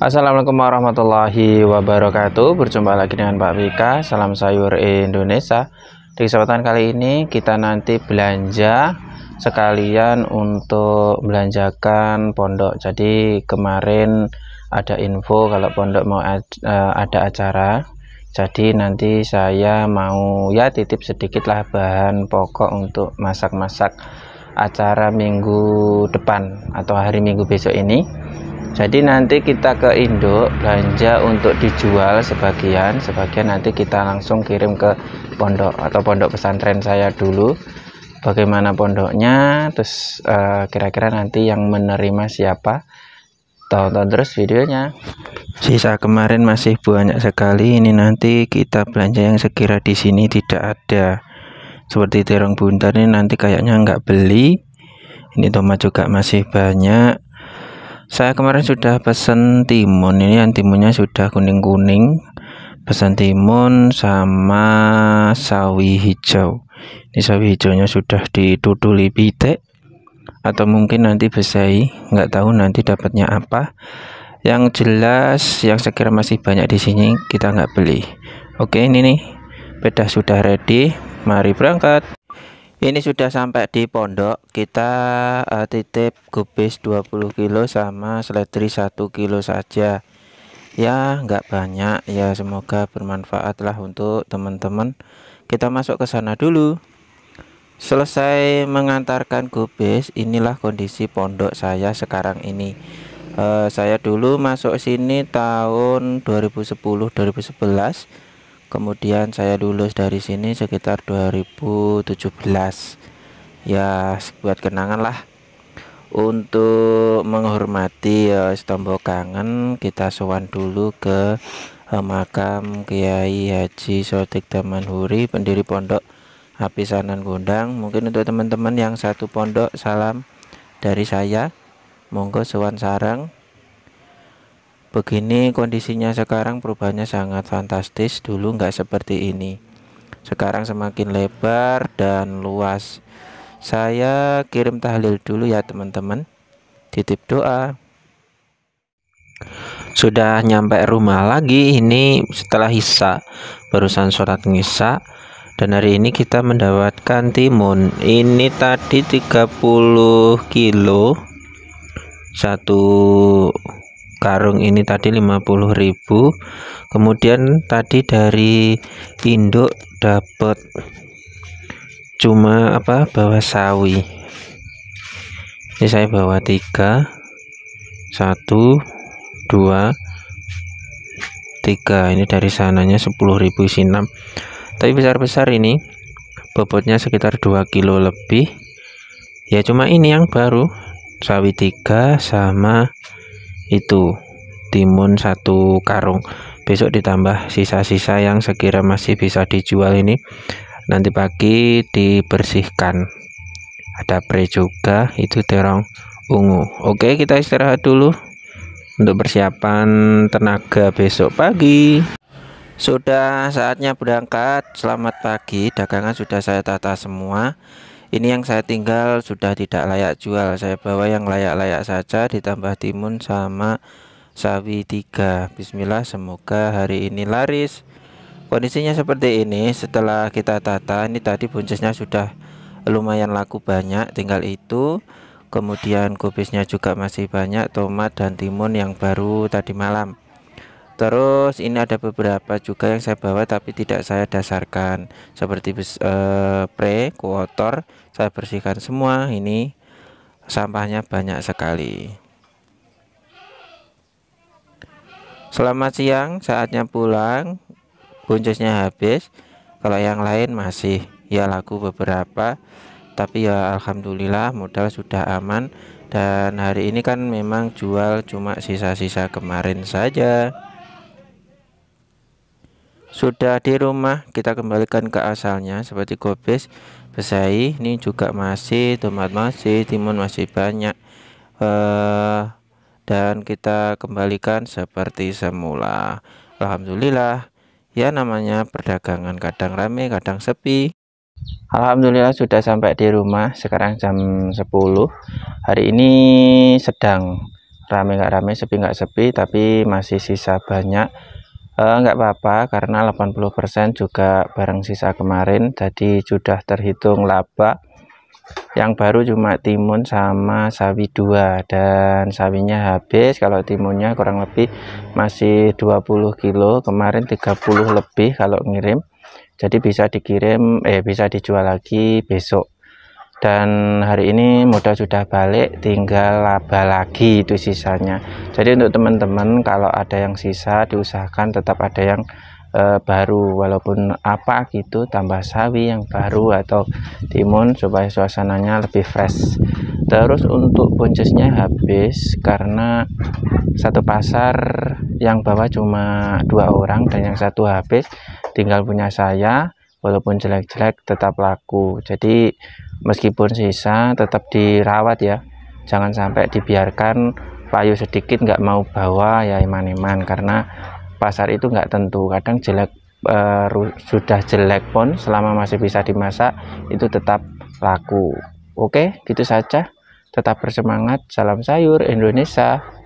Assalamualaikum warahmatullahi wabarakatuh Berjumpa lagi dengan Pak Wika Salam sayur Indonesia Di kesempatan kali ini kita nanti belanja Sekalian untuk belanjakan pondok Jadi kemarin ada info kalau pondok mau e, ada acara jadi nanti saya mau ya titip sedikit lah bahan pokok untuk masak-masak acara minggu depan atau hari minggu besok ini jadi nanti kita ke induk belanja untuk dijual sebagian sebagian nanti kita langsung kirim ke pondok atau pondok pesantren saya dulu bagaimana pondoknya terus eh, kira-kira uh, nanti yang menerima siapa tonton terus videonya sisa kemarin masih banyak sekali ini nanti kita belanja yang sekira di sini tidak ada seperti terong buntar ini nanti kayaknya nggak beli ini tomat juga masih banyak saya kemarin sudah pesan timun ini yang timunnya sudah kuning-kuning pesan timun sama sawi hijau ini sawi hijaunya sudah dituduli pitik atau mungkin nanti besai nggak tahu nanti dapatnya apa yang jelas yang sekira masih banyak di sini kita nggak beli oke ini nih bedah sudah ready mari berangkat ini sudah sampai di pondok kita uh, titip gubis 20 kilo sama seledri 1 kilo saja ya enggak banyak ya semoga bermanfaatlah untuk teman-teman kita masuk ke sana dulu selesai mengantarkan gubis inilah kondisi pondok saya sekarang ini uh, saya dulu masuk sini tahun 2010 2011 kemudian saya lulus dari sini sekitar 2017 ya buat kenangan lah untuk menghormati ya Istombo kangen kita sowan dulu ke eh, makam Kiai Haji Sotik Huri pendiri pondok Apisanan Gondang mungkin untuk teman-teman yang satu pondok salam dari saya monggo sowan sarang begini kondisinya sekarang perubahannya sangat fantastis dulu nggak seperti ini sekarang semakin lebar dan luas saya kirim tahlil dulu ya teman-teman titip doa sudah nyampe rumah lagi ini setelah hisa barusan surat ngisa dan hari ini kita mendapatkan timun ini tadi 30 kilo satu karung ini tadi 50000 kemudian tadi dari induk dapat cuma apa bawa sawi ini saya bawa tiga satu dua tiga ini dari sananya 10.000 isi 6 tapi besar-besar ini bobotnya sekitar 2 kilo lebih ya cuma ini yang baru sawi tiga sama itu timun satu karung besok ditambah sisa-sisa yang sekira masih bisa dijual ini nanti pagi dibersihkan ada pre juga itu terong ungu oke kita istirahat dulu untuk persiapan tenaga besok pagi sudah saatnya berangkat selamat pagi dagangan sudah saya tata semua ini yang saya tinggal sudah tidak layak jual saya bawa yang layak-layak saja ditambah timun sama sawi tiga Bismillah semoga hari ini laris kondisinya seperti ini setelah kita tata ini tadi buncisnya sudah lumayan laku banyak tinggal itu kemudian kubisnya juga masih banyak tomat dan timun yang baru tadi malam terus ini ada beberapa juga yang saya bawa tapi tidak saya dasarkan seperti uh, pre kotor saya bersihkan semua ini sampahnya banyak sekali selamat siang saatnya pulang Buncisnya habis kalau yang lain masih ya laku beberapa tapi ya Alhamdulillah modal sudah aman dan hari ini kan memang jual cuma sisa-sisa kemarin saja sudah di rumah kita kembalikan ke asalnya seperti gobes besai ini juga masih tomat masih timun masih banyak eh, dan kita kembalikan seperti semula Alhamdulillah ya namanya perdagangan kadang rame kadang sepi Alhamdulillah sudah sampai di rumah sekarang jam 10 hari ini sedang rame nggak rame sepi nggak sepi tapi masih sisa banyak Eh, nggak apa-apa karena 80% juga barang sisa kemarin jadi sudah terhitung laba yang baru cuma timun sama sawi dua dan sawinya habis kalau timunnya kurang lebih masih 20 kilo kemarin 30 lebih kalau ngirim jadi bisa dikirim eh bisa dijual lagi besok dan hari ini modal sudah balik tinggal laba lagi itu sisanya jadi untuk teman-teman kalau ada yang sisa diusahakan tetap ada yang e, baru walaupun apa gitu tambah sawi yang baru atau timun supaya suasananya lebih fresh terus untuk boncesnya habis karena satu pasar yang bawa cuma dua orang dan yang satu habis tinggal punya saya walaupun jelek-jelek tetap laku jadi meskipun sisa tetap dirawat ya jangan sampai dibiarkan payu sedikit nggak mau bawa ya iman-iman karena pasar itu nggak tentu kadang jelek uh, sudah jelek pun selama masih bisa dimasak itu tetap laku oke gitu saja tetap bersemangat salam sayur Indonesia